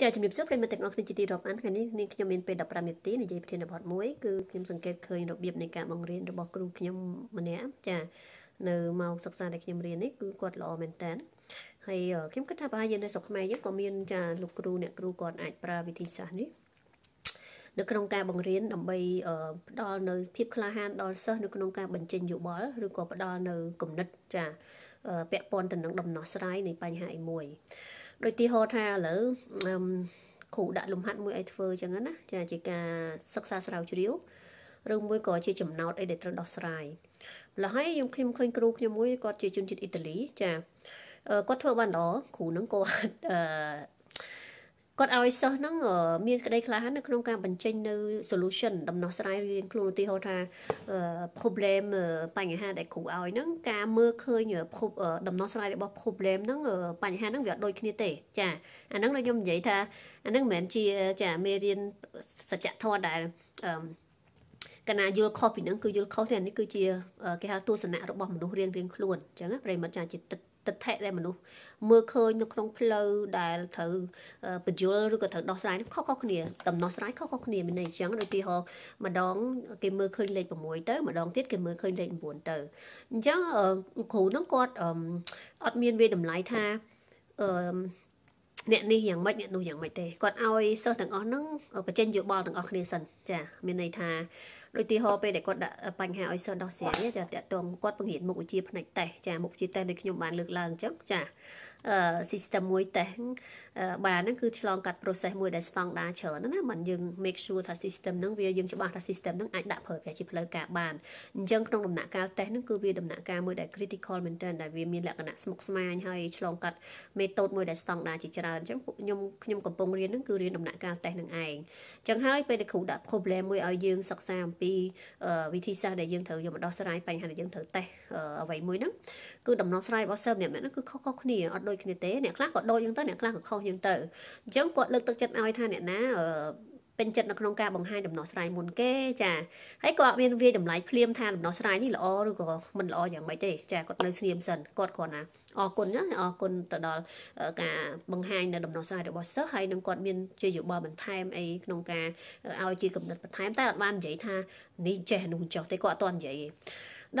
ចាជំរាបសួរប្រិយមិត្តទាំងអស់គ្នាជាទីរាប់អានថ្ងៃនេះនាងខ្ញុំមានពេល15នាទីនិយាយប្រធានបទមួយគឺខ្ញុំសង្កេតឃើញរបៀបនៃការបង្រៀនរបស់គ្រូខ្ញុំម្នាក់ចានៅម៉ោងសិក្សាដែលខ្ញុំរៀននេះគឺគាត់ល្អមែនតើហើយខ្ញុំគិតថាប្រហែលយើងនៅស្រុកខ្មែរយើងក៏មានចាលោកគ្រូអ្នកគ្រូគាត់អាចប្រើវិធីសាស្ត្រនេះនៅក្នុងការបង្រៀនដើម្បីផ្ដល់នៅភាពក្លាហានដល់សិស្សនៅក្នុងការបញ្ចេញយោបល់ឬក៏ផ្ដល់នៅគំនិតចាពាក់ព័ន្ធទៅនឹងដំណោះស្រាយនៃបញ្ហាឯមួយដូចទីហោថាឥឡូវគ្រូដាក់លំហាត់មួយឲ្យធ្វើចឹងណាចាជាការសិក្សាស្រាវជ្រាវឬមួយក៏ជាចំណោទអីដែលត្រូវដោះស្រាយម្ល៉េះហើយខ្ញុំខ្ញុំឃើញគ្រូខ្ញុំមួយគាត់ជាជនជាតិអ៊ីតាលីចាគាត់ធ្វើបានល្អគ្រូនឹងគាត់អឺគាត់ឲ្យសិស្សហ្នឹងមានក្តីក្លាហាននៅក្នុងការបញ្ចេញនៅ solution ដំណោះស្រាយរៀងខ្លួនឧទាហរណ៍ថា problem បញ្ហា ដែលគ្រូឲ្យហ្នឹងការមើលឃើញដំណោះស្រាយរបស់ problem ហ្នឹងបញ្ហាហ្នឹងវាអត់ដូចគ្នាទេចាអាហ្នឹងដូចខ្ញុំនិយាយថាអាហ្នឹងមិនមែនជាចាមេរៀនសច្ចធម៌ដែលកណាយល់ខុសពីនឹងគឺយល់ខុសទេនេះគឺជាគេហៅទស្សនៈរបស់មនុស្សរៀងៗខ្លួនអញ្ចឹងប្រិមត្តចាជាទឹកទិដ្ឋិដែលមនុស្សមើលឃើញនៅក្នុងផ្លូវដែលត្រូវបញ្យលឬក៏ត្រូវដោះស្រាយខុសៗគ្នាដំណោះស្រាយខុសៗគ្នាមានន័យអញ្ចឹងដូចទីហោម្ដងគេមើលឃើញលេខ6ទៅម្ដងទៀតគេមើលឃើញលេខ9ទៅអញ្ចឹងគ្រូនឹងគាត់អត់មានវាតម្លៃថាអឺអ្នកនេះយ៉ាងម៉េចអ្នកនោះយ៉ាងម៉េចទេគាត់ឲ្យសិស្សទាំងអស់ហ្នឹងបញ្ចេញយោបល់ទាំងអស់គ្នាសិនចា មានន័យថាដូចទីហោពេលដែលគាត់ដាក់បញ្ហាឲ្យសិស្សដោះស្រាយចាតាក់ទងគាត់បង្រៀនមុខវិជ្ជាផ្នែកតេស្តចាមុខវិជ្ជាតេស្តដូចខ្ញុំបានលើកឡើងអញ្ចឹងចាអឺ system មួយតេស្តបាទហ្នឹងគឺឆ្លងកាត់ process មួយដែលស្តង់ដារច្រើនណាមិនយើង make sure ថា system ហ្នឹងវាយើងច្បាស់ថា system ហ្នឹងអាចដាក់ប្រើប្រាស់ជាផ្លូវការបានអញ្ចឹងក្នុងដំណាក់កាល test ហ្នឹងគឺវាដំណាក់កាលមួយដែល critical maintain ដែលវាមានលក្ខណៈស្មុគស្មាញហើយឆ្លងកាត់ method មួយដែលស្តង់ដារជាច្រើនអញ្ចឹងពួកខ្ញុំខ្ញុំកំពុងរៀនហ្នឹងគឺរៀនដំណាក់កាល test ហ្នឹងឯងអញ្ចឹងហើយពេលដែលគ្រូដាក់ problem មួយឲ្យយើងសិក្សាអំពីវិធីសាស្ត្រដែលយើងត្រូវយកមកដោះស្រាយបញ្ហាដែលយើងត្រូវ test អ្វីមួយហ្នឹងគឺដំណោះស្រាយរបស់សិស្សម្នាក់ៗហ្នឹងគឺខុសៗគ្នាអត់ដូចគ្នាទេអ្នកខ្លះក៏ដូចយើងទៅអ្នកខ្លះក៏ខុសអញ្ចឹងទៅអញ្ចឹងគាត់លើកទឹកចិត្តឲ្យថាអ្នកណាពេញចិត្តនៅក្នុងការបង្ហាញដំណោះស្រាយមុនគេ ចាហើយគាត់អត់មានវាតម្លៃភ្លាមថាដំណោះស្រាយនេះល្អឬក៏មិនល្អយ៉ាងម៉េចទេចាគាត់នៅស្ងៀមសិនគាត់គ្រាន់ណាអរគុណណាអរគុណទៅដល់ការបង្ហាញនៅដំណោះស្រាយរបស់សិស្សហើយនឹងគាត់មានជាយោបល់បន្ថែមអីក្នុងការឲ្យជាកំណត់បន្ថែមតែអត់បាននិយាយថានេះចេះនោះចុះទេគាត់អត់តន់និយាយទេ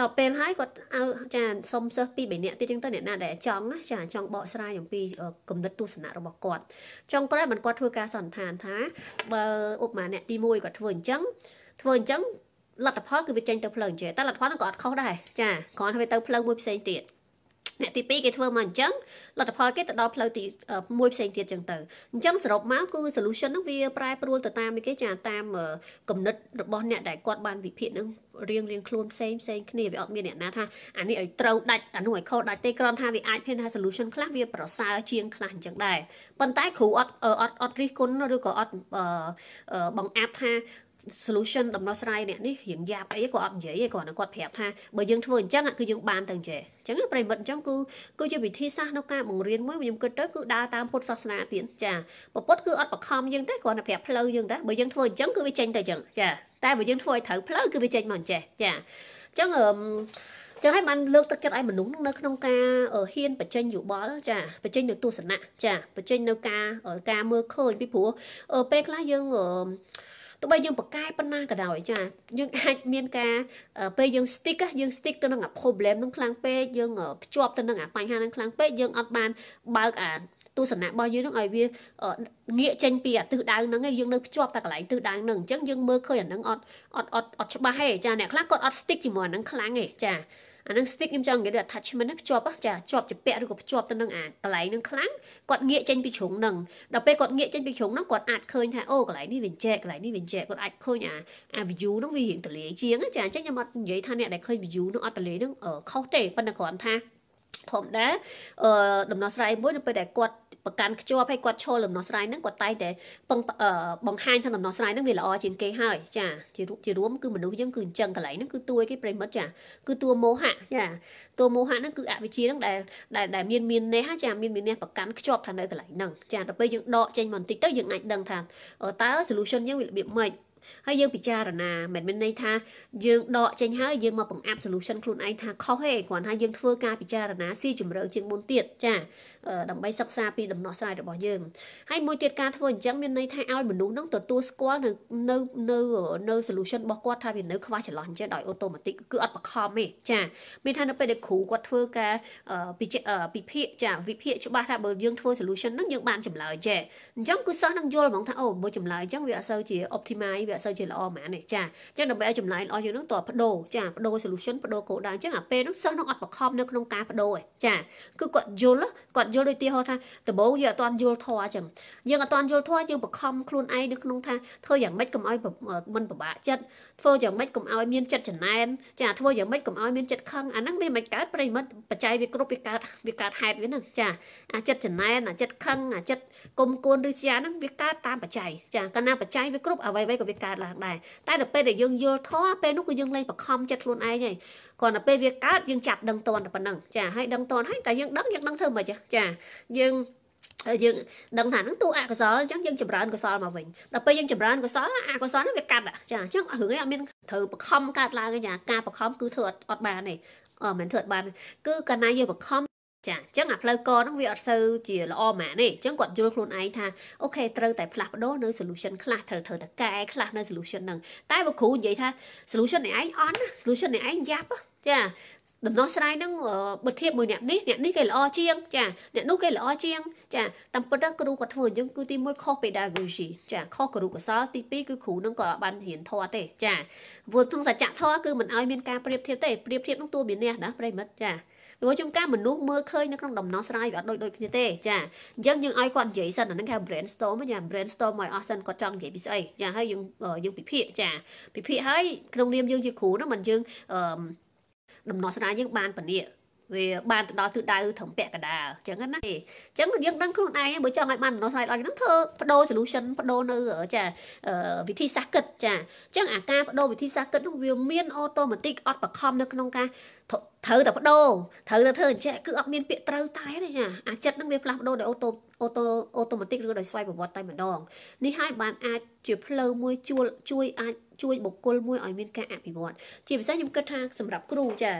ដល់ពេលហើយគាត់ឲ្យចាសុំសិស្សពីរបីនាក់ទៀតចឹងទៅអ្នកណាដែលចង់ណាចាចង់បកស្រាយអំពីគំនិតទស្សនៈរបស់គាត់ចុងក្រោយមិនគាត់ធ្វើការសន្និដ្ឋានថាបើឧបមាអ្នកទី1គាត់ធ្វើអញ្ចឹងធ្វើអញ្ចឹងលទ្ធផលគឺវាចេញទៅផ្លូវអញ្ចឹងតែលទ្ធផលក៏អត់ខុសដែរចាគ្រាន់តែវាទៅផ្លូវមួយផ្សេងទៀតអ្នកទី2គេធ្វើមកអញ្ចឹងលទ្ធផលគេទៅដល់ផ្លូវទីមួយផ្សេងទៀតអញ្ចឹងទៅអញ្ចឹងសរុបមកគឺ solution ហ្នឹងវាប្រែប្រួលទៅតាមគេចា តាមគំនិតរបស់អ្នកដែលគាត់បានវិភាគហ្នឹងរៀងរៀងខ្លួនផ្សេងផ្សេងគ្នាវាអត់មានអ្នកណាថាអានេះឲ្យត្រូវដាច់អានោះឲ្យខុសដាច់ទេគ្រាន់ថាវាអាចឃើញថា solution ខ្លះវាប្រសើរជាងខ្លះអញ្ចឹងដែរប៉ុន្តែគ្រូអត់អត់អត់រិះគន់ឬក៏អត់បង្អាប់ថា solution ដំណោះស្រាយអ្នកនេះរៀងយ៉ាប់អីក៏អត់និយាយឯងគ្រាន់តែគាត់ប្រាប់ថាបើយើងធ្វើអញ្ចឹងគឺយើងបានទៅចេះអញ្ចឹងប្រិមិត្តអញ្ចឹងគឺគឺជាវិធីសាស្ត្រក្នុងការបង្រៀនមួយខ្ញុំគិតទៅគឺដើរតាមពុទ្ធសាសនាទៀតចាប្រពុតគឺអត់បខំយើងទេគ្រាន់តែប្រាប់ផ្លូវយើងតែបើយើងធ្វើអញ្ចឹងគឺវាចេញទៅអញ្ចឹងចាតែបើយើងធ្វើឲ្យត្រូវផ្លូវគឺវាចេញមកអញ្ចេះចាអញ្ចឹងអឺចឹងហើយបានលើកទឹកចិត្តឲ្យមនុស្សនៅក្នុងការហ៊ានបញ្ចេញយោបល់ចាបញ្ចេញនៅទស្សនៈចាបញ្ចេញនៅការការមើលឃើញពីព្រោះពេលខ្លះយើងទោះបីយើងប្រកែប៉ុណ្ណាក៏ដោយចាយើងអាចមានការពេលយើង stick យើង stick ទៅនឹងអា problem នឹងខ្លាំងពេកយើងភ្ជាប់ទៅនឹងអាបញ្ហានឹងខ្លាំងពេកយើងអត់បានបើកអាទស្សនៈរបស់យើងនឹងឲ្យវាងាកចេញពីអាទិសដៅហ្នឹងឯងយើងនៅភ្ជាប់តែកន្លែងទិសដៅហ្នឹងអញ្ចឹងយើងមើលឃើញអាហ្នឹងអត់អត់អត់អត់ច្បាស់ទេចាអ្នកខ្លះគាត់អត់ stick ជាមួយអាហ្នឹងខ្លាំងទេចាអានឹង stick ខ្ញុំចង់និយាយថា attachment ហ្នឹងភ្ជាប់ចាជាប់ជាពាក់ឬក៏ភ្ជាប់ទៅនឹងអាកន្លែងហ្នឹងខ្លាំងគាត់ងាកចេញពីជ្រុងហ្នឹងដល់ពេលគាត់ងាកចេញពីជ្រុងហ្នឹងគាត់អាចឃើញថាអូកន្លែងនេះវាចេះកន្លែងនេះវាចេះគាត់អាចឃើញអាអា view ហ្នឹងវារៀងទលាយជាងចាអញ្ចឹងខ្ញុំអត់និយាយថាអ្នកដែលឃើញ view ហ្នឹងអត់ទលាយហ្នឹងខុសទេប៉ុន្តែគ្រាន់ថាធម្មតាអឺដំណោះស្រាយមួយនៅពេលដែលគាត់ប្រកាន់ខ្ជាប់ហើយគាត់ឈលដំណោះស្រាយហ្នឹងគាត់តែតែពឹងបង្ហាញថាដំណោះស្រាយហ្នឹងវាល្អជាងគេហើយចាជារូបជារួមគឺមនុស្សយើងគឺអញ្ចឹងកន្លែងហ្នឹងគឺទួយគេប្រិមិត្តចាគឺតួមោហៈចាតួមោហៈហ្នឹងគឺអវិជ្ជាហ្នឹងដែលដែលដែលមានមាននេះចាមានមាននេះប្រកាន់ខ្ជាប់ថានៅកន្លែងហ្នឹងចាដល់ពេលយើងដកចេញមកបន្តិចទៅយើងអាចដឹងថាតើ solution យើងវារបៀបម៉េចហើយយើងពិចារណាមិនមែនន័យថាយើងដកចេញហើយយើងមកបង្អាប់ solution ខ្លួនឯងថាខុសទេគ្រាន់តែយើងធ្វើការពិចារណាស៊ីជម្រៅជាងមុនទៀតចាដើម្បីសិក្សា ពីដំណោះស្រាយរបស់យើងហើយមួយទៀតការធ្វើអញ្ចឹងមានន័យថាឲ្យមនុស្សនឹងទទួលស្គាល់នៅនៅនៅនៅ solution របស់គាត់ថាវានៅខ្វះចន្លោះអញ្ចឹងដោយ automatic គឺអត់បង្ខំទេចាមានថានៅពេលដែលគ្រូគាត់ធ្វើការពិភាក្សាចាវិភាគច្បាស់ថាបើយើងធ្វើ solution ហ្នឹងយើងបានចម្លើយចេះអញ្ចឹងគឺសិស្សនឹងយល់ហ្មងថាអូបើចម្លើយអញ្ចឹងវាអត់សូវជា optimize វាអត់សូវជាល្អហ្មងនេះចាអញ្ចឹងដើម្បីឲ្យចម្លើយល្អយើងនឹងតបដូរចាបដូរ solution បដូរគោលដៅអញ្ចឹងអាពេលនោះសិស្សនឹងអត់បខំនៅក្នុងការបដូរឯចាគឺគាត់យល់គាត់យល់ដូចទីហោថាដំបូងយើងអត់ទាន់យល់ធម៌អញ្ចឹងយើងអត់ទាន់យល់ធម៌យើងបខំខ្លួនឯងនៅក្នុងថាធ្វើយ៉ាងម៉េចកុំឲ្យមិនពិបាកចិត្តធ្វើយ៉ាងម៉េចកុំឲ្យមានចិត្តចំណែនចាធ្វើយ៉ាងម៉េចកុំឲ្យមាន ចិត្តខឹងអាហ្នឹងវាមិនកើតប្រិមិត្តបច្ច័យវាគ្រប់វាកើតវាកើតហេតុវាហ្នឹងចាអាចិត្តចំណែនអាចិត្តខឹងអាចិត្តគុំគួនឬជាហ្នឹងវាកើតតាមបច្ច័យចាកាលណាបច្ច័យវាគ្រប់អ្វីៗក៏វាកើតឡើងដែរតែដល់ពេលដែលយើងយល់ធម៌ពេលនោះក៏យើងលែងបខំចិត្តខ្លួនឯងហើយគ្រាន់តែពេលវាកើតយើងចាប់ដឹងតនតែប៉ុណ្ណឹងចាហើយដឹងតនហើយតែយើងដឹងយើងដឹងធ្វើម៉េចចាយើងយើងដឹងថាហ្នឹងទូអកុសលអញ្ចឹងយើងចម្រើនកុសលមកវិញដល់ពេលយើងចម្រើនកុសលអកុសលហ្នឹងវាកាត់ចាអញ្ចឹងរឿងនេះអត់មានត្រូវបង្ខំកាត់ឡើងទេចាការបង្ខំគឺធ្វើអត់អត់បានទេអត់មិនធ្វើអត់បានគឺកាលណាយើងបង្ខំចាអញ្ចឹងអាផ្លូវកហ្នឹងវាអត់សូវជាល្អម៉ាក់ទេអញ្ចឹងគាត់យល់ខ្លួនឯងថាអូខេត្រូវតែផ្លាស់ប្ដូរនៅ solution ខ្លះត្រូវត្រូវតែកែខ្លះនៅ solution ហ្នឹងតែបើគ្រូនិយាយថា solution នេះឯងអន់ណា solution នេះឯងយ៉ាប់ចាដំណោះស្រាយនឹងបើធៀបមួយអ្នកនេះអ្នកនេះគេល្អជាងចាអ្នកនោះគេល្អជាងចាតាមពិតគ្រូគាត់ធ្វើអញ្ចឹងគឺទី1ខុស pedagogy ចាខុសគ្រូកសលទី2គឺគ្រូនឹងក៏បានរៀនធម៌ទេចាព្រោះក្នុងសច្ចធម៌គឺមិនឲ្យមានការប្រៀបធៀបទេប្រៀបធៀបនឹងតួមានអ្នកណាប្រិមិត្តចាព្រោះជំការមនុស្សមើលឃើញនៅក្នុងដំណោះស្រាយវាអត់ដូចដូចគ្នាទេចាអញ្ចឹងយើងឲ្យគាត់និយាយសិនអាហ្នឹងគេ brainstorm ចា brainstorm ឲ្យអស់សិនគាត់ចង់និយាយពីស្អីចាហើយយើងយើងពិភាក្សាចា ពិភាក្សាឲ្យក្នុងនាមយើងជាគ្រូណាមិនយើងអឺដំណោះស្រាយយើងបានពលាវាបានទៅដល់ទិសដៅត្រឹមពាក់កណ្ដាលអញ្ចឹងណាអញ្ចឹងយើងដឹងខ្លួនឯងបើចង់ឲ្យបានដំណោះស្រាយល្អហ្នឹងធ្វើបដូរ solution បដូរនៅចាវិធីសាស្ត្រគិតចាអញ្ចឹងអាការបដូរវិធីសាស្ត្រគិតនោះវាមាន automatic អត់បខំនៅក្នុងការត្រូវតែបដូរត្រូវតែធ្វើអញ្ចឹងគឺអត់មានពាក្យត្រូវតែទេណាអាចិត្តនឹងវាផ្លាស់ប្ដូរដោយអូតូអូតូអូតូម៉ាទិកឬដោយស្វ័យប្រវត្តិតែម្ដងនេះហើយបានអាចជាផ្លូវមួយជួលជួយអាចជួយបុគ្គលមួយឲ្យមានការអភិវឌ្ឍជាពិសេសខ្ញុំគិតថាសម្រាប់គ្រូចា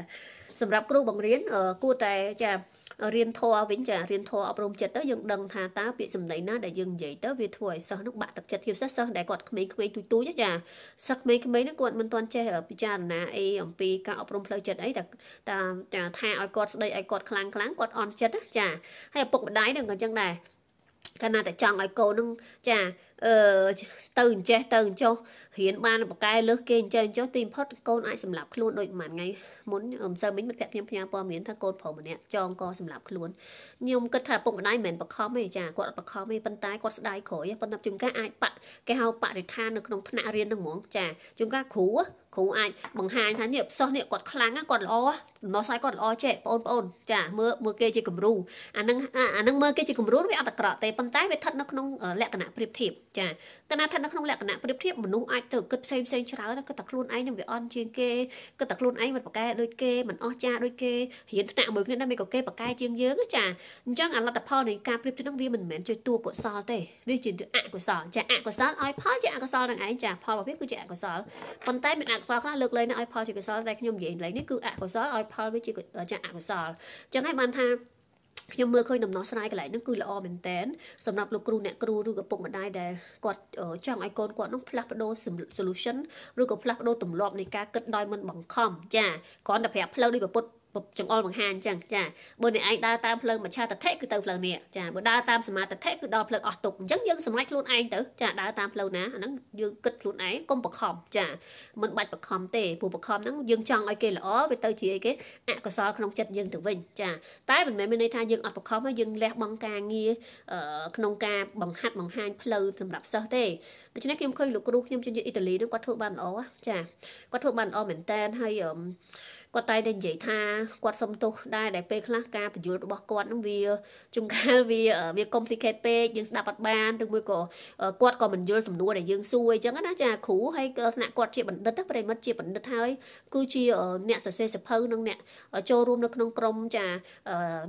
សម្រាប់គ្រូបង្រៀនគួរតែចារៀនធម៌វិញចារៀនធម៌អប់រំចិត្តទៅយើងដឹងថាតើពាក្យសម្ដីណាដែលយើងនិយាយទៅវាធ្វើឲ្យសិស្សនោះបាក់ទឹកចិត្តជាពិសេសសិស្សដែលគាត់ក្មេងៗទូចទូចចាសិស្សក្មេងៗហ្នឹងគាត់មិនទាន់ចេះពិចារណាអីអំពីការអប់រំផ្លូវចិត្តអីតែតែថាឲ្យគាត់ស្ដីឲ្យគាត់ខ្លាំងខ្លាំងគាត់អន់ចិត្តចាហើយឪពុកម្ដាយហ្នឹងក៏អញ្ចឹងដែរកណាតែចង់ឲ្យកូននឹងចាអឺទៅអញ្ចេះទៅអញ្ចោះរៀនបានបកែលើសគេអញ្ចេះអញ្ចោះទីបំផុតកូនអាចសម្លាប់ខ្លួនដូចមួយថ្ងៃមុនអ៊ំសើមិញមិត្តភក្តិខ្ញុំផ្ញើព័ត៌មានថាកូនប្រុសម្នាក់ចងកសម្លាប់ខ្លួនខ្ញុំគិតថាពុកម្ដាយមិនមែនបខំទេចាគាត់បខំទេប៉ុន្តែគាត់ស្ដាយក្រោយប៉ុន្តែជួនកាលអាចបាក់គេហៅបរិថាននៅក្នុងថ្នាក់រៀននឹងហ្មងចាជួនកាលគ្រូគ្រូអាចបង្ហាញថានេះសិស្សនេះគាត់ខ្លាំងណាគាត់ល្អដំណោះស្រាយគាត់ល្អចេះបងប្អូនចាមើលមើលគេជាគំរូអានឹងអានឹងមើលគេជាគំរូវាអត់អត្រក់ទេប៉ុន្តែវាស្ថិតនៅក្នុងលក្ខណៈប្រៀបធៀបចាគណៈស្ថិតនៅក្នុងលក្ខណៈប្រៀបធៀបមនុស្សអាចទៅគិតផ្សេងផ្សេងច្រើនគិតតែខ្លួនឯងនឹងវាអន់ជាងគេគិតតែខ្លួនឯងមិនប្រកែដូចគេមិនអស់ចាដូចគេរៀនថ្នាក់មួយគ្នាដែរមិនក៏គេប្រកែជាងយើងចាអញ្ចឹងអាលទ្ធផលនៃការប្រៀបធៀបនឹងវាមិនមែនជាតួកុសលទេវាជាអកុសលចាអកុសលឲ្យផលជាអកុសលនឹងឯងចាផលរបស់វាគឺជាអកុសលប៉ុន្តែមានអកុសសលខ្លះលើកលែងឲ្យផលជាកុសលតែខ្ញុំនិយាយឡើងនេះគឺអកុសលឲ្យផលវាជាចាអកុសលអញ្ចឹងហើយបានថាខ្ញុំមើលឃើញដំណោះស្រាយកន្លែងហ្នឹងគឺល្អមែនតែនសម្រាប់លោកគ្រូអ្នកគ្រូឬក៏ពុកម្ដាយដែលគាត់ចង់ឲ្យកូនគាត់នឹងផ្លាស់ប្ដូរ solution ឬក៏ផ្លាស់ប្ដូរទម្លាប់នៃការគិតដោយមិនបង្ខំចាគ្រាន់តែប្រាប់ផ្លូវដូចប្រពុតចង្អុលបង្ហាញអញ្ចឹងចាបើអ្នកឯងដើរតាមផ្លូវមច្ឆាតថេគឺទៅផ្លូវនេះចាបើដើរតាមសមាតថេគឺដល់ផ្លូវអស់ទុកអញ្ចឹងយើងសម្រេចខ្លួនឯងទៅចាដើរតាមផ្លូវណាអាហ្នឹងយើងគិតខ្លួនឯងកុំបខំចា មិនបាច់បខំទេព្រោះបខំហ្នឹងយើងចង់ឲ្យគេល្អវាទៅជាអីគេអកុសលក្នុងចិត្តយើងទៅវិញចាតែមិនមែនមានន័យថាយើងអត់បខំហើយយើងលះបង់ការងារក្នុងការបង្ហាត់បង្ហាញផ្លូវសម្រាប់សិស្សទេដូច្នេះខ្ញុំឃើញលោកគ្រូខ្ញុំជាអ៊ីតាលីហ្នឹងគាត់ធ្វើបានល្អ ចាគាត់ធ្វើបានល្អមែនតើហើយគាត់តែតែនិយាយថាគាត់សុំទោសដែរដែលពេលខ្លះការបញ្យល់របស់គាត់នឹងវាជុំកាលវាវា complicate ពេកយើងស្ដាប់អត់បានឬមួយក៏គាត់ក៏មិនយល់សំណួរដែលយើងសួរអញ្ចឹងណាចាគ្រូហើយក៏ថ្នាក់គាត់ជាបណ្ឌិតប្រិមិត្តជាបណ្ឌិតហើយគឺជាអ្នកសរសេរសភៅនិងអ្នកចូលរួមនៅក្នុងក្រុមចា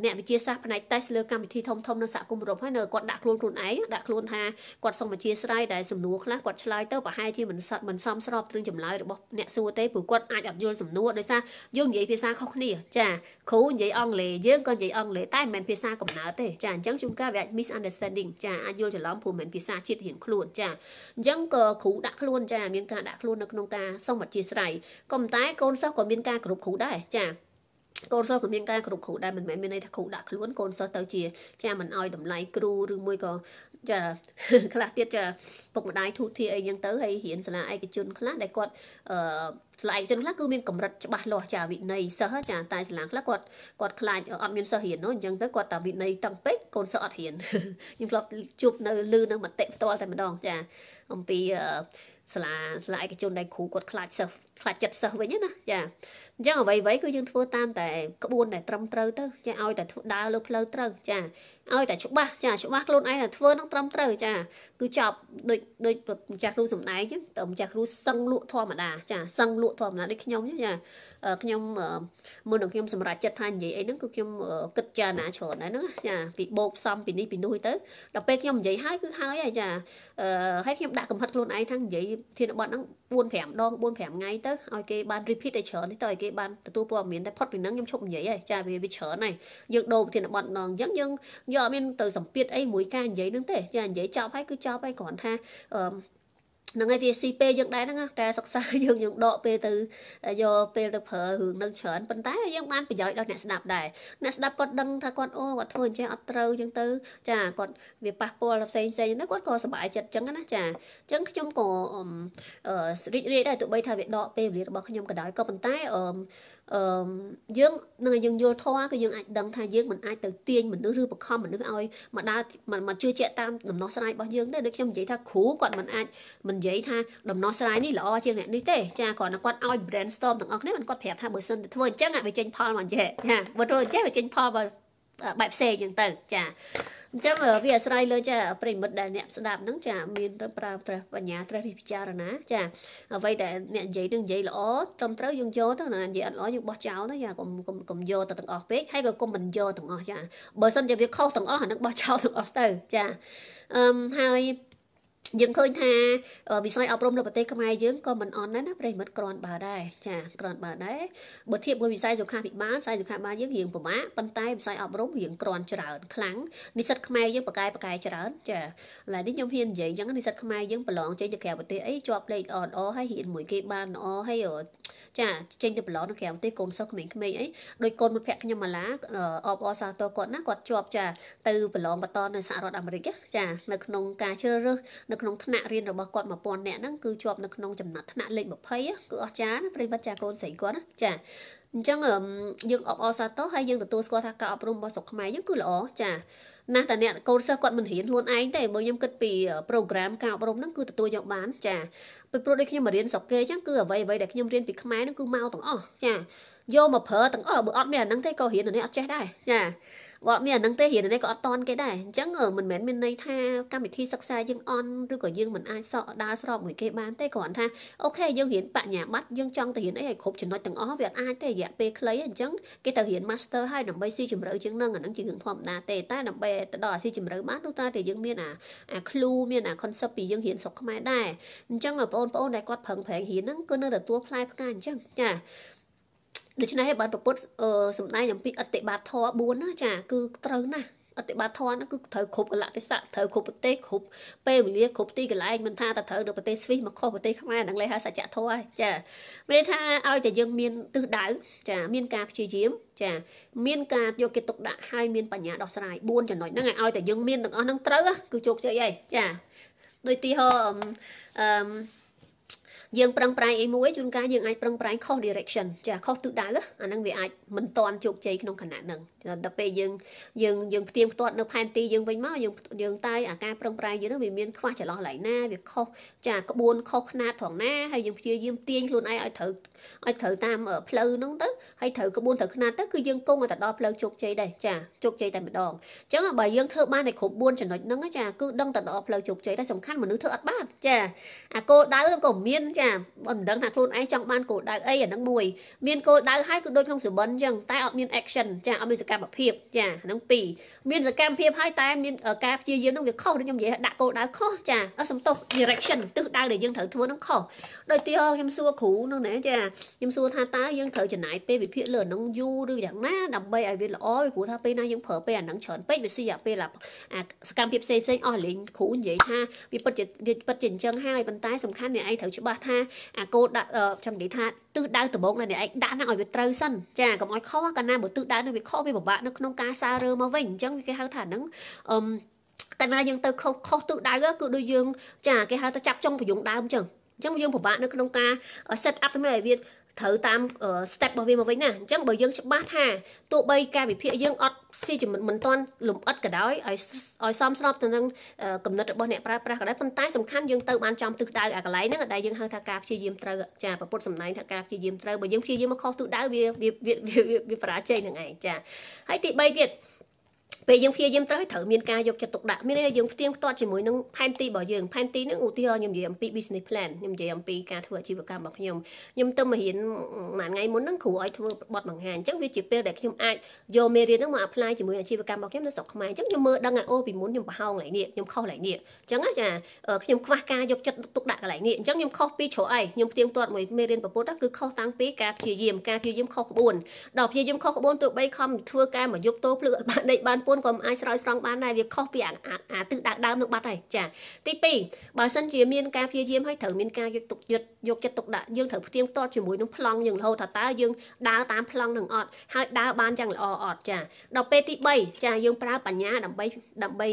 អ្នកវិទ្យាសាស្ត្រផ្នែក test លើកម្មវិធីធំធំនៅសហគមន៍អឺរ៉ុបហើយនៅគាត់ដាក់ខ្លួនខ្លួនឯងដាក់ខ្លួនថាគាត់សុំអធិស្ឋានដែលសំណួរខ្លះគាត់ឆ្លើយទៅប្រហែលជាមិនមិនសមស្របនឹងចម្លើយរបស់អ្នកសួរទេព្រោះគាត់អាចអត់យល់សំណួរដោយសារយើងនិយាយភាសាខុសគ្នា ចាគ្រូនិយាយអង់គ្លេសយើងក៏និយាយអង់គ្លេសតែមិនមែនភាសាកំណើតទេចាអញ្ចឹងជួនកាលវាអាច misunderstanding ចាអាចយល់ច្រឡំព្រោះមិនមែនភាសាជាតិរៀងខ្លួនចាអញ្ចឹងក៏គ្រូដាក់ខ្លួនចា មានការដាក់ខ្លួននៅក្នុងការសុំអធិស្ឋានក៏ប៉ុន្តែ កូនសិស្សក៏មានការគ្រប់គ្រូដែរចាកូនសិស្សក៏មានការគ្រប់គ្រងដែរមិនមែនមានន័យថាគ្រូដាក់ខ្លួនកូនសិស្សទៅជា ចាមិនអោយតម្លៃគ្រូឬមួយក៏ចាខ្លះទៀតចាពុកម្ដាយធូធាអីចឹងទៅហើយរៀនសាលាឯកជន ខ្លះដែលគាត់អឺសាលាឯកជនខ្លះគឺមានកម្រិតច្បាស់លាស់ចាវិន័យសិស្សចាតែសាលាខ្លះគាត់គាត់ខ្លាចអត់មានសិស្សរៀននោះអញ្ចឹងទៅគាត់តែវិន័យតឹងពេកកូនសិស្សអត់រៀនខ្ញុំធ្លាប់ជួបនៅលឺនឹងមតិផ្ទាល់តែម្ដង ចាអំពីអឺសាលាសាលាឯកជនដែលគ្រូគាត់ខ្លាចសិស្សខ្លាចចិត្តសិស្សវិញណាចាអញ្ចឹងអ្វីអ្វីគឺយើងធ្វើតាម តែក្បួនដែលត្រឹមត្រូវទៅចាឲ្យតែធ្វើដើរលើផ្លូវត្រូវចាឲ្យតែច្បាស់ចាច្បាស់ខ្លួនឯងថាធ្វើនឹងត្រឹមត្រូវចាគឺចប់ដូចដូចម្ចាស់គ្រូសំដែងចឹងតើម្ចាស់គ្រូសឹងលក់ធម្មតាចាសឹងលក់ធម្មតាដូចខ្ញុំចឹងចាខ្ញុំមុននឹងខ្ញុំសម្រេចចិត្តថានិយាយអីហ្នឹងគឺខ្ញុំគិតចារណាច្រើនដែរហ្នឹងចាពីបោកផ្សំពីនេះពីនោះទៅដល់ពេលខ្ញុំនិយាយហើយគឺហើយហើយចាហើយខ្ញុំដាក់កំហិតខ្លួនឯងថានិយាយធានបတ်ហ្នឹង4 5ដង4 5ថ្ងៃទៅឲ្យគេបាន repeat ឲ្យច្រើនទៅឲ្យគេបានទទួលព័ត៌មានតែផុតពីហ្នឹងខ្ញុំឈប់និយាយហើយចាវាវាច្រើនហើយយើងដូរធានបတ်ដងអញ្ចឹងយើងយកអត់មានទៅសម្ពាធអីមួយការនិយាយហ្នឹងទេចានិយាយចប់ហើយគឺចប់ហើយគ្រាន់ថាអឺហ្នឹងហើយវាស៊ីពេលយើងដែរហ្នឹងការសិក្សាយើងយើងដកពេលទៅយកពេលទៅប្រើរឿងនឹងច្រើនប៉ុន្តែយើងបានប្រយោជន៍ដល់អ្នកស្ដាប់ដែរអ្នកស្ដាប់គាត់ដឹងថាគាត់អូគាត់ធ្វើអញ្ចឹងអត់ត្រូវអញ្ចឹងទៅចាគាត់វាប៉ះពាល់ផ្សេងផ្សេងទៅគាត់ក៏សប្បាយចិត្តអញ្ចឹងណាចាអញ្ចឹងខ្ញុំក៏រីករាយដែរទោះបីថាវាដកពេលវេលារបស់ខ្ញុំក៏ដោយក៏ប៉ុន្តែអឺអឺយើងនឹងយើងយល់ធម៌គឺយើងអាចដឹងថាយើងមិនអាចទៅទាញមនុស្សឬបង្ខំមនុស្សឲ្យមកដើរមកជឿជាក់តាមដំណោះស្រាយរបស់យើងទេដូចខ្ញុំនិយាយថាគ្រូគាត់មិនអាចមិននិយាយថាដំណោះស្រាយនេះល្អជាងអ្នកនេះទេចាគាត់គាត់ឲ្យ brainstorm ទាំងអស់គ្នាគាត់ប្រាប់ថាបើសិនទៅធ្វើអញ្ចឹងវាចេញផលមកអញ្ចឹងចាបើធ្វើអញ្ចឹងវាចេញផលបើបែបផ្សេងហ្នឹងទៅចាអញ្ចឹងវាអាស្រ័យលើចាប្រិមិត្តដែលអ្នកស្ដាប់ហ្នឹងចាមានប្រើប្រាស់បញ្ញាត្រិះរិះពិចារណា ចាអ្វីដែលអ្នកនិយាយនឹងនិយាយល្អត្រឹមត្រូវយើងយកទៅណានិយាយអត់ល្អយើងបោះចោលទៅចាកុំកុំកុំយកទៅទាំងអស់ពេកហើយក៏កុំមិនយកទាំងអស់ចាបើមិនជាវាខុសទាំងអស់អានឹងបោះចោលទាំងអស់ទៅចាអឹមហើយយើងឃើញថាវិស័យអប់រំនៅប្រទេសខ្មែរយើងក៏មិនអន់ដែរណាប្រិមិត្តក្រាន់បើដែរចាក្រាន់បើដែរបើធៀបមួយវិស័យសុខាភិបាលវិស័យសុខាភិបាលយើងរៀងពិបាកប៉ុន្តែវិស័យអប់រំរៀងក្រាន់ច្រើនខ្លាំងនិស្សិតខ្មែរយើងបកកាយបកកាយច្រើនចាឥឡូវនេះខ្ញុំហ៊ាននិយាយអញ្ចឹងនិស្សិតខ្មែរយើងប្រឡងចេញទៅក្រៅប្រទេសអីជាប់លេខអល្អហើយរៀនមួយគេបានល្អហើយចា ចេញទៅប្រឡងនៅក្រៅប្រទេសកូនសិស្សក្មេងៗអីដោយកូនមិត្តភក្តិខ្ញុំអាឡាអបអរសាទរគាត់ណាគាត់ជាប់ចា ទៅប្រឡងបន្តនៅសហរដ្ឋអាមេរិកចានៅក្នុងការជ្រើសរើសនៅក្នុងថ្នាក់រៀនរបស់គាត់1000នាក់ហ្នឹងគឺជាប់នៅក្នុងចំណាត់ថ្នាក់លេខ20គឺអស្ចារ្យណាប្រិមិត្តចាកូនស្រីគាត់ណាចាអញ្ចឹងយើងអបអរសាទរហើយយើងទទួលស្គាល់ថាការអប់រំរបស់ស្រុកខ្មែរយើងគឺល្អចាណាស់តែអ្នកកូនសិស្សគាត់មិនរៀនខ្លួនឯងទេបើខ្ញុំគិតពី program ការអប់រំហ្នឹងគឺទទួលយកបានចាពីព្រោះដូចខ្ញុំមករៀនស្រុកគេអញ្ចឹងគឺអ្វីអ្វីដែលខ្ញុំរៀនពីខ្មែរហ្នឹងគឺមកទាំងអស់ចាយកមកប្រើទាំងអស់បើអត់មានអាហ្នឹងទេក៏រៀននៅនេះអត់ចេះដែរចាគាត់អត់មានអាហ្នឹងទេរៀននេះក៏អត់តន់គេដែរអញ្ចឹងមិនមែនមានន័យថាកម្មវិធីសិក្សាយើងអន់ឬក៏យើងមិនអាចសក់ដើរស្របមួយគេបានទេគ្រាន់ថាអូខេយើងរៀនបញ្ញាបត្រយើងចង់ទៅរៀនអីឲ្យគ្រប់ចំណុចទាំងអស់វាអត់អាចទេរយៈពេលខ្លីអញ្ចឹងគេទៅរៀន master ហើយដើម្បីស៊ីជម្រៅជាងនឹងអាហ្នឹងជារឿងធម្មតាទេតែដើម្បីទៅដល់អាស៊ីជម្រៅបាននោះតើតែយើងមានអាអា clue មានអា concept ពីយើងរៀនស្រុកខ្មែរដែរអញ្ចឹងបងប្អូនដែលគាត់ប្រឹងប្រែងរៀនហ្នឹងគឺនៅទទួលផ្លែផ្កាអញ្ចឹងចាដូច្នេះហើយបានប្រពុតសំដែងអំពីអតិបាតធម៌4ណាចាគឺត្រូវណាស់អតិបាតធម៌ហ្នឹងគឺត្រូវគ្រប់កលៈទេសៈត្រូវគ្រប់ប្រទេសគ្រប់ពេលវេលាគ្រប់ទីកន្លែងមិនថាតែត្រូវនៅប្រទេសស្វីសមកខុសប្រទេសខ្មែរហ្នឹងលេហៅសច្ចធម៌ហើយចាមានន័យថាឲ្យតែយើងមានទិសដៅចា មានការព្យាយាម ចា មាន ការយកគេទុកដាក់ហើយមានបញ្ញាដោះស្រាយ4ចំណុចហ្នឹងឲ្យតែយើង មានទាំងអស់ហ្នឹងត្រូវគឺជោគជ័យហើយចាដូចទីហោអឺយើងប្រឹងប្រែងអីមួយជួនកាលយើងអាចប្រឹងប្រែងខុស direction ចាខុសទិសដៅអាហ្នឹងវាអាចមិនតាន់ជោគជ័យក្នុងខណៈហ្នឹងដល់ពេលយើងយើងយើងផ្ទៀងផ្ទាត់នៅផែនទីយើងវិញមកយើងយើងតើអាការប្រឹងប្រែងយើងហ្នឹងវាមានខ្វះចន្លោះកន្លែងណាវាខុសចាក្បួនខុសຂណាតត្រង់ណាហើយយើងព្យាយាមទាញខ្លួនឯងឲ្យត្រូវឲ្យត្រូវតាមផ្លូវហ្នឹងទៅហើយត្រូវក្បួនត្រូវຂណាតទៅគឺយើងគង់តែដល់ផ្លូវជោគជ័យដែរចាជោគជ័យតែម្ដងអញ្ចឹងបើយើងធ្វើបានតែគ្រប់4ចំណុចហ្នឹងចាគឺដឹងតែដល់ផ្លូវជោគជ័យតែសំខាន់មនុស្សធ្វើអត់បានចាអាគោលដៅហ្នឹងក៏មានចាមិនដឹងថាខ្លួនឯងចង់បានគោលដៅអីអាហ្នឹងមួយមានគោលដៅហើយគឺដូចក្នុងសុបិនអញ្ចឹងតែអត់មាន action ចាអត់មានសកម្មភាពចាហ្នឹងពីរមានសកម្មភាពហើយតែមានការព្យាយាមហ្នឹងវាខុសដូចខ្ញុំនិយាយដាក់គោលដៅខុសចាសំទោស direction ទិសដៅដែលយើងត្រូវធ្វើហ្នឹងខុសដូចទីខ្ញុំសួរគ្រូហ្នឹងណាចាខ្ញុំសួរថាតើយើងត្រូវចំណាយពេលវិភាគលើហ្នឹងយូរឬយ៉ាងណាដើម្បីឲ្យវាល្អព្រោះថាពេលណាយើងប្រើពេលអាហ្នឹងច្រើនពេកវាស៊ីអាពេលអាសកម្មភាពផ្សេងផ្សេងអស់លេងគ្រូនិយាយថាវាពិតជាពិតជាអញ្ចឹងហើយប៉ុន្តែសំខាន់អ្នកឯងត្រូវច្បាស់ថាថាអាគោលដៅចាំនិយាយថាទិសដៅដំបូងនៅអ្នកឯងដាក់ហ្នឹងឲ្យវាត្រូវសិនចាកុំឲ្យខុសកាលណាបើទិសដៅហ្នឹងវាខុសវាពិបាកនៅក្នុងការសាររើមកវិញអញ្ចឹងគេហៅថាហ្នឹងអឺកាលណាយើងទៅខុសខុសទិសដៅគឺដូចយើងចាគេហៅថាចាប់ចុងប្រយងដើមអញ្ចឹងអញ្ចឹងយើងពិបាកនៅក្នុងការ set up សម្រាប់ឲ្យវាត្រូវតាម step របស់វាមកវិញណាអញ្ចឹងបើយើងច្បាស់ថាទោះបីការវិភាគយើងអត់ស៊ីជំនិតមិនទាន់លំអិតក៏ដោយឲ្យឲ្យសមស្របទៅនឹងកំណត់របស់អ្នកប្រើប្រាស់ក៏ដោយប៉ុន្តែសំខាន់យើងទៅបានចំទិសដៅអាកន្លែងហ្នឹងដែលយើងហៅថាការព្យាយាមត្រូវចាប្រពុតសំណែងថាការព្យាយាមត្រូវបើយើងព្យាយាមមកខុសទិសដៅវាវាវាបរាជ័យនឹងឯងចា ហើយទី3ទៀតពេលយើងព្យាយាមទៅត្រូវមានការយកចិត្តទុកដាក់មានន័យថាយើងផ្ទៀងផ្ទាត់ជាមួយនឹងផែនទីរបស់យើងផែនទីហ្នឹងឧទាហរណ៍ខ្ញុំនិយាយអំពី business plan ខ្ញុំនិយាយអំពីការធ្វើអាជីវកម្មរបស់ខ្ញុំខ្ញុំទៅមករៀនមួយថ្ងៃមុនហ្នឹងគ្រូឲ្យធ្វើបទបង្ហាញអញ្ចឹងវាជាពេលដែលខ្ញុំអាចយកមេរៀនហ្នឹងមក apply ជាមួយអាជីវកម្មរបស់ខ្ញុំនៅស្រុកខ្មែរអញ្ចឹងខ្ញុំមើលដឹងថាអូពីមុនខ្ញុំប្រហោងថ្ងៃនេះខ្ញុំខុសថ្ងៃនេះអញ្ចឹងចាខ្ញុំខ្វះការយកចិត្តទុកដាក់កន្លែងនេះអញ្ចឹងខ្ញុំខុសពីជ្រុលអីខ្ញុំផ្ទៀងផ្ទាត់មួយមេរៀនប្រពុតគឺខុសតាំងពីការព្យាយាមការព្យាយាមខុសក្បួនដល់ព្យាយាមខុសក្បួនទោះបីខំធ្វើការមកយប់តោភ្លឺអត់បានដេកបានពួននក៏មិនអាចស្រោចស្រង់បានដែរវាខុសពីអាទិសដៅដើមនឹងបាត់ហើយចាទី2បើសិនជាមានការព្យាយាមហើយត្រូវមានការយកទុកយឹតយកចិត្តទុកដាក់យើងត្រូវផ្ទៀងផ្ទាត់ជាមួយនឹងប្លង់យើងរហូតថាតើយើងដើរតាមប្លង់នឹងអត់ហើយដើរបានយ៉ាងល្អអត់ចាដល់ពេលទី3ចាយើងប្រើបញ្ញាដើម្បីដើម្បី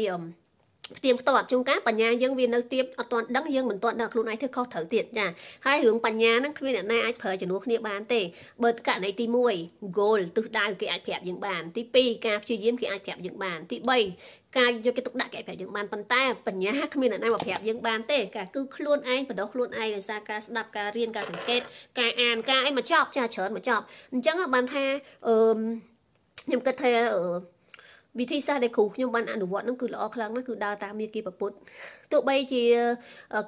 ផ្ទៀងផ្ទាត់ជួនកាលបញ្ញាយើងវានៅទៀបអត់ទាន់ដឹងយើងមិនទាន់ដឹងខ្លួនឯងធ្វើខុសត្រូវទៀតចាហើយរឿងបញ្ញាហ្នឹងគ្មានអ្នកណាអាចប្រើជំនួសគ្នាបានទេបើករណីទី1 goal ទិសដៅគេអាចប្រាប់យើងបានទី2ការព្យាយាមគេអាចប្រាប់យើងបានទី3ការយកគេទុកដាក់គេប្រាប់យើងបានប៉ុន្តែបញ្ញាគ្មានអ្នកណាមកប្រាប់យើងបានទេការគឺខ្លួនឯងបដោះខ្លួនឯងដោយសារការស្ដាប់ការរៀនការសង្កេតការអានការអីមកចប់ចាច្រើនមកចប់អញ្ចឹងបានថាអឺខ្ញុំគិតថាអឺវិធីសាស្ត្រដែលគ្រូខ្ញុំបានអនុវត្តនឹងគឺល្អខ្លាំងណាស់គឺដើរតាមមាគ៌ាពុទ្ធទោះបីជា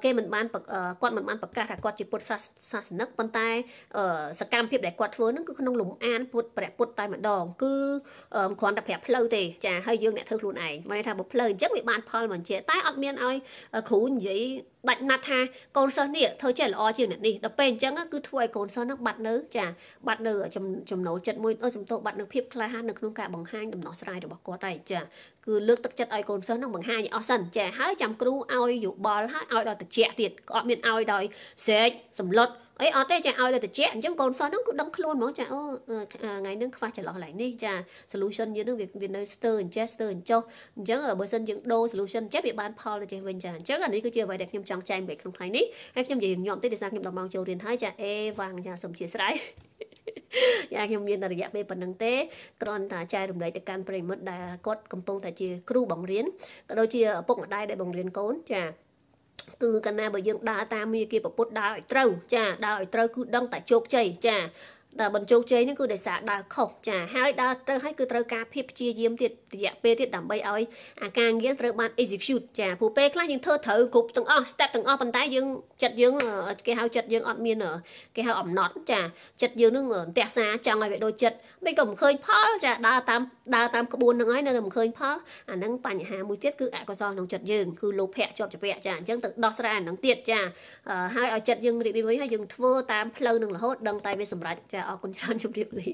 គេមិនបានគាត់មិនបានប្រកាសថាគាត់ជាពុទ្ធសាសនិកប៉ុន្តែសកម្មភាពដែលគាត់ធ្វើហ្នឹងគឺក្នុងលំអានពុទ្ធព្រះពុទ្ធតែម្ដងគឺគ្រាន់តែប្រាប់ផ្លូវទេចាហើយយើងអ្នកធ្វើខ្លួនឯងមិនថាបើផ្លូវអញ្ចឹងវាបានផលមិនជាតែអត់មានឲ្យគ្រូនិយាយដាច់ណាត់ថាកូនសិស្សនេះធ្វើចេះល្អជាងអ្នកនេះដល់ពេលអញ្ចឹងគឺធ្វើឲ្យកូនសិស្សនឹងបាត់នៅ ចា បាត់នៅ ចំណូលចិត្តមួយអឺសំទោសបាត់នៅភាពក្លាហាននៅក្នុងការបង្ហាញដំណោះស្រាយរបស់គាត់ហើយចាគឺលើកទឹកចិត្តឲ្យកូនសិស្សនឹងបង្ហាញអស់សិនចាហើយចាំគ្រូឲ្យយោបល់ហើយឲ្យដល់តិចទៀតក៏អត់មានឲ្យដល់ស្រែកសម្លុតអីអត់ទេចាឲ្យតែតិចអញ្ចឹងកូនសិស្សហ្នឹងគឺដឹងខ្លួនហ្មងចាអូថ្ងៃហ្នឹងខ្វះចន្លោះឡើងនេះចា solution យើងហ្នឹងវានៅស្ទើរអញ្ចេះស្ទើរអញ្ចោះអញ្ចឹងបើសិនយើងដូរ solution អញ្ចេះវាបានផលទៅចេះវិញចាអញ្ចឹងអានេះគឺជាអ្វីដែលខ្ញុំចង់ចែកពីក្នុងថ្ងៃនេះហើយខ្ញុំនិយាយញោមតិចដោយសារខ្ញុំដល់ម៉ោងចូលរៀនហើយចាអេវ៉ាងចាសូមជាស្រ័យយ៉ាខ្ញុំមានតែរយៈពេលប៉ុណ្្នឹងទេគ្រាន់តែចែករំលែកទៅកាន់ប្រិមិត្តដែលគាត់កំពុងតែជា គ្រូបង្រៀនក៏ដូចជាឪពុកម្ដាយដែលបង្រៀនកូនចាគឺកាលណាបើយើងដើរតាមមាគាប្រពុតដើរឲ្យត្រូវចាដើរឲ្យត្រូវគឺដឹងតែជោគជ័យចាតែបញ្ជោគជ័យនេះគឺដោយសារដើរខុសចាហើយដើរត្រូវហើយគឺត្រូវការភាពព្យាយាមទៀតរយៈពេលទៀតដើម្បីឲ្យអាការងារត្រូវបាន execute ចាព្រោះពេលខ្លះយើងធ្វើត្រូវគ្រប់ទាំងអស់ step ទាំងអស់ប៉ុន្តែយើងចិត្តយើងគេហៅចិត្តយើងអត់មានគេហៅអំណត់ចាចិត្តយើងនឹងផ្ទះសាចង់ឲ្យវាដូចចិត្តមិនក៏មិនឃើញផលចាដើរតាមដើរតាមក្បួននឹងហើយនៅតែមិនឃើញផលអាហ្នឹងបញ្ហាមួយទៀតគឺអកុសលក្នុងចិត្តយើងគឺលោភៈជាប់ជាប់ចាអញ្ចឹងទៅដោះស្រាយអាហ្នឹងទៀតចាហើយឲ្យចិត្តយើងរីករាយហើយយើងធ្វើតាមផ្លូវនឹងរហូតដឹងតែវាសម្រេចចាអរគុណច្រើនជម្រាបលា